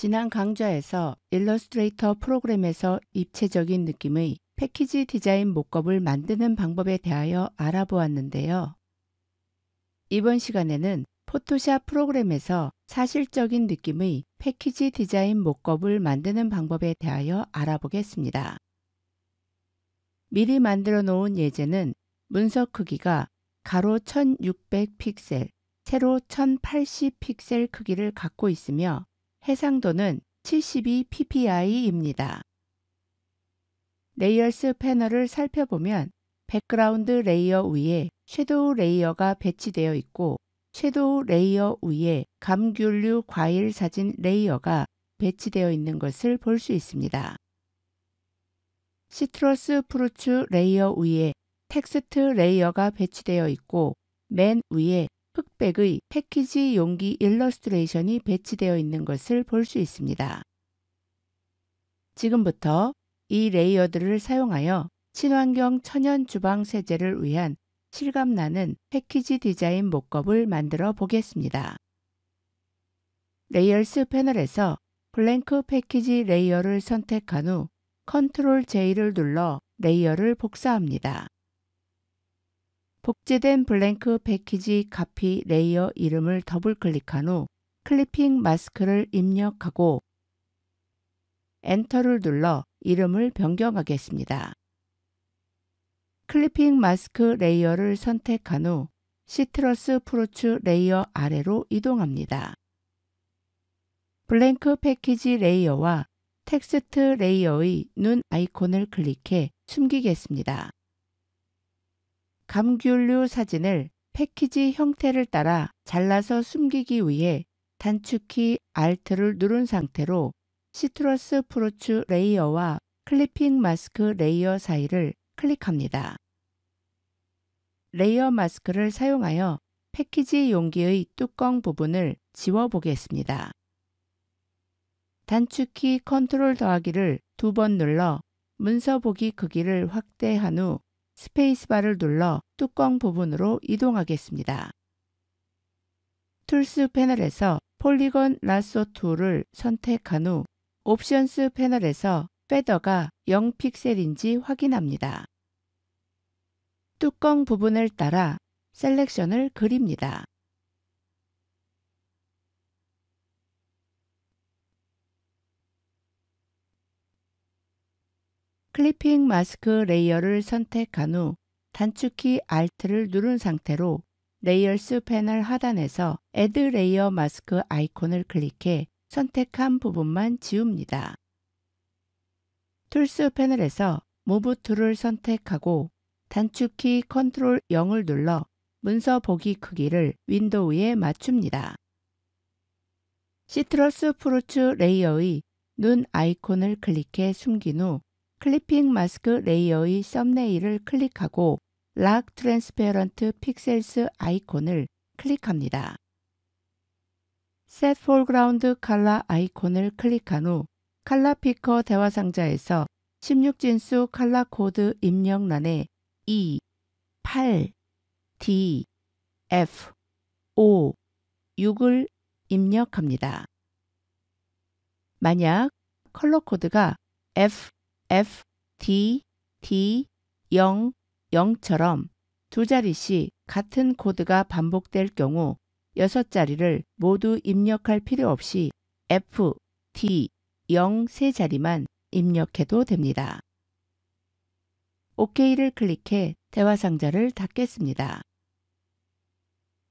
지난 강좌에서 일러스트레이터 프로그램에서 입체적인 느낌의 패키지 디자인 목걸을 만드는 방법에 대하여 알아보았는데요. 이번 시간에는 포토샵 프로그램에서 사실적인 느낌의 패키지 디자인 목걸을 만드는 방법에 대하여 알아보겠습니다. 미리 만들어 놓은 예제는 문서 크기가 가로 1600 픽셀, 세로 1080 픽셀 크기를 갖고 있으며 해상도는 72 ppi입니다. 레이어스 패널을 살펴보면 백그라운드 레이어 위에 섀도우 레이어가 배치되어 있고 섀도우 레이어 위에 감귤류 과일 사진 레이어가 배치되어 있는 것을 볼 수 있습니다. 시트러스 프루츠 레이어 위에 텍스트 레이어가 배치되어 있고 맨 위에 흑백의 패키지 용기 일러스트레이션이 배치되어 있는 것을 볼 수 있습니다. 지금부터 이 레이어들을 사용하여 친환경 천연 주방 세제를 위한 실감나는 패키지 디자인 목걸을 만들어 보겠습니다. 레이어스 패널에서 블랭크 패키지 레이어를 선택한 후 컨트롤 J를 눌러 레이어를 복사합니다. 복제된 블랭크 패키지 카피 레이어 이름을 더블 클릭한 후 클리핑 마스크를 입력하고 엔터를 눌러 이름을 변경하겠습니다. 클리핑 마스크 레이어를 선택한 후 시트러스 프루츠 레이어 아래로 이동합니다. 블랭크 패키지 레이어와 텍스트 레이어의 눈 아이콘을 클릭해 숨기겠습니다. 감귤류 사진을 패키지 형태를 따라 잘라서 숨기기 위해 단축키 Alt를 누른 상태로 시트러스 프로츠 레이어와 클리핑 마스크 레이어 사이를 클릭합니다. 레이어 마스크를 사용하여 패키지 용기의 뚜껑 부분을 지워 보겠습니다. 단축키 컨트롤 더하기를 두 번 눌러 문서 보기 크기를 확대한 후 스페이스바를 눌러 뚜껑 부분으로 이동하겠습니다. 툴스 패널에서 폴리건 라소 툴을 선택한 후 옵션스 패널에서 패더가 0픽셀인지 확인합니다. 뚜껑 부분을 따라 셀렉션을 그립니다. 클리핑 마스크 레이어를 선택한 후 단축키 Alt를 누른 상태로 레이어스 패널 하단에서 Add 레이어 마스크 아이콘을 클릭해 선택한 부분만 지웁니다. 툴스 패널에서 Move t o o l 을 선택하고 단축키 Ctrl 0을 눌러 문서 보기 크기를 윈도우에 맞춥니다. 시트러스 프루츠 레이어의 눈 아이콘을 클릭해 숨긴 후 클리핑 마스크 레이어의 썸네일을 클릭하고 락 트랜스페런트 픽셀스 아이콘을 클릭합니다. Set Foreground Color 아이콘을 클릭한 후 칼라 피커 대화 상자에서 16진수 칼라 코드 입력란에 E, 8, D, F, O, 6을 입력합니다. 만약 컬러 코드가 F, F, T, T, 0, 0처럼 두 자리씩 같은 코드가 반복될 경우 여섯 자리를 모두 입력할 필요 없이 F, T, 0 세 자리만 입력해도 됩니다. OK를 클릭해 대화 상자를 닫겠습니다.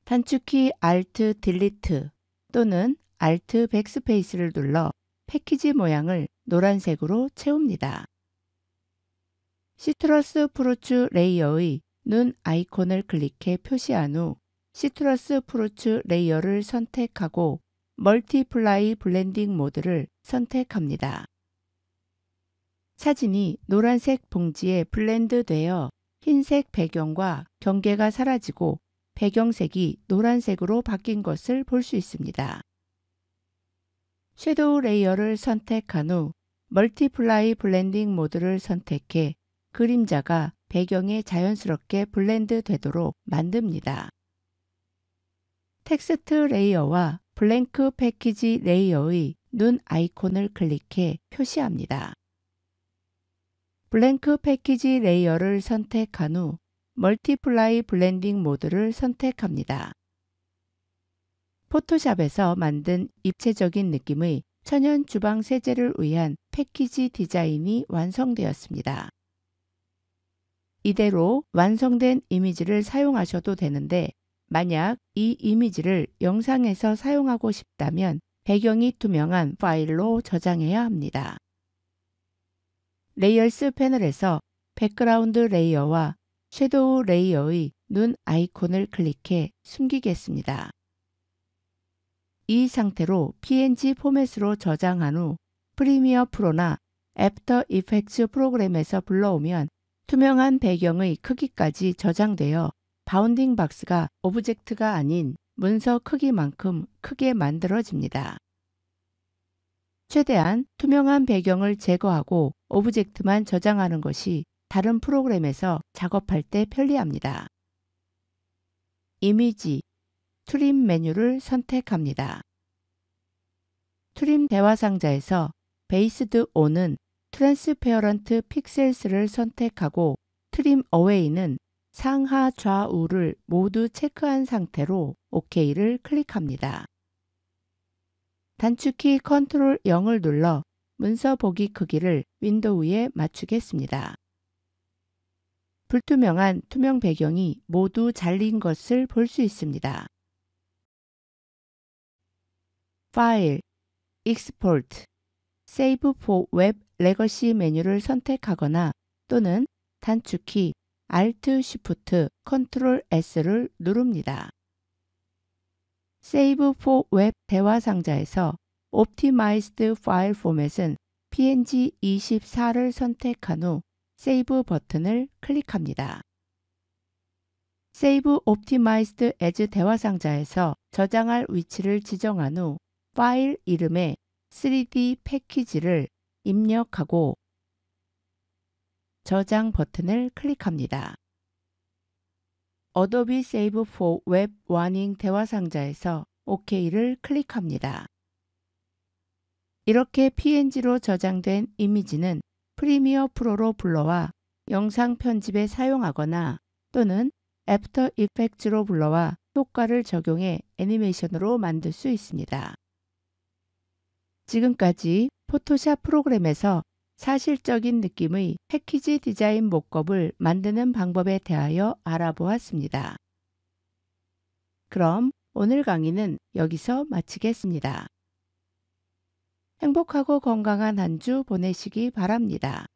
단축키 Alt Delete 또는 Alt Backspace를 눌러 패키지 모양을 노란색으로 채웁니다. 시트러스 프루츠 레이어의 눈 아이콘을 클릭해 표시한 후 시트러스 프루츠 레이어를 선택하고 멀티플라이 블렌딩 모드를 선택합니다. 사진이 노란색 봉지에 블렌드되어 흰색 배경과 경계가 사라지고 배경색이 노란색으로 바뀐 것을 볼 수 있습니다. 섀도우 레이어를 선택한 후 멀티플라이 블렌딩 모드를 선택해 그림자가 배경에 자연스럽게 블렌드 되도록 만듭니다. 텍스트 레이어와 블랭크 패키지 레이어의 눈 아이콘을 클릭해 표시합니다. 블랭크 패키지 레이어를 선택한 후 멀티플라이 블렌딩 모드를 선택합니다. 포토샵에서 만든 입체적인 느낌의 천연 주방 세제를 위한 패키지 디자인이 완성되었습니다. 이대로 완성된 이미지를 사용하셔도 되는데 만약 이 이미지를 영상에서 사용하고 싶다면 배경이 투명한 파일로 저장해야 합니다. 레이어스 패널에서 백그라운드 레이어와 섀도우 레이어의 눈 아이콘을 클릭해 숨기겠습니다. 이 상태로 PNG 포맷으로 저장한 후 프리미어 프로나 애프터 이펙츠 프로그램에서 불러오면 투명한 배경의 크기까지 저장되어 바운딩 박스가 오브젝트가 아닌 문서 크기만큼 크게 만들어집니다. 최대한 투명한 배경을 제거하고 오브젝트만 저장하는 것이 다른 프로그램에서 작업할 때 편리합니다. 이미지, 트림 메뉴를 선택합니다. 트림 대화 상자에서 베이스드 온은 트랜스페어런트 픽셀스를 선택하고 트림 어웨이는 상하 좌우를 모두 체크한 상태로 OK를 클릭합니다. 단축키 Ctrl 0을 눌러 문서 보기 크기를 윈도우에 맞추겠습니다. 불투명한 투명 배경이 모두 잘린 것을 볼 수 있습니다. 파일, 익스포트, 세이브 포 웹 레거시 메뉴를 선택하거나 또는 단축키 Alt, Shift, Ctrl, S를 누릅니다. 세이브 포 웹 대화 상자에서 Optimized File Format은 PNG24를 선택한 후 세이브 버튼을 클릭합니다. 세이브 Optimized As 대화 상자에서 저장할 위치를 지정한 후 파일 이름에 3D 패키지를 입력하고 저장 버튼을 클릭합니다. 어도비 세이브 포웹 와닝 대화 상자에서 OK를 클릭합니다. 이렇게 PNG로 저장된 이미지는 프리미어 프로로 불러와 영상 편집에 사용하거나 또는 After 애 f 터 이펙트로 불러와 효과를 적용해 애니메이션으로 만들 수 있습니다. 지금까지 포토샵 프로그램에서 사실적인 느낌의 패키지 디자인 목겁을 만드는 방법에 대하여 알아보았습니다. 그럼 오늘 강의는 여기서 마치겠습니다. 행복하고 건강한 한 주 보내시기 바랍니다.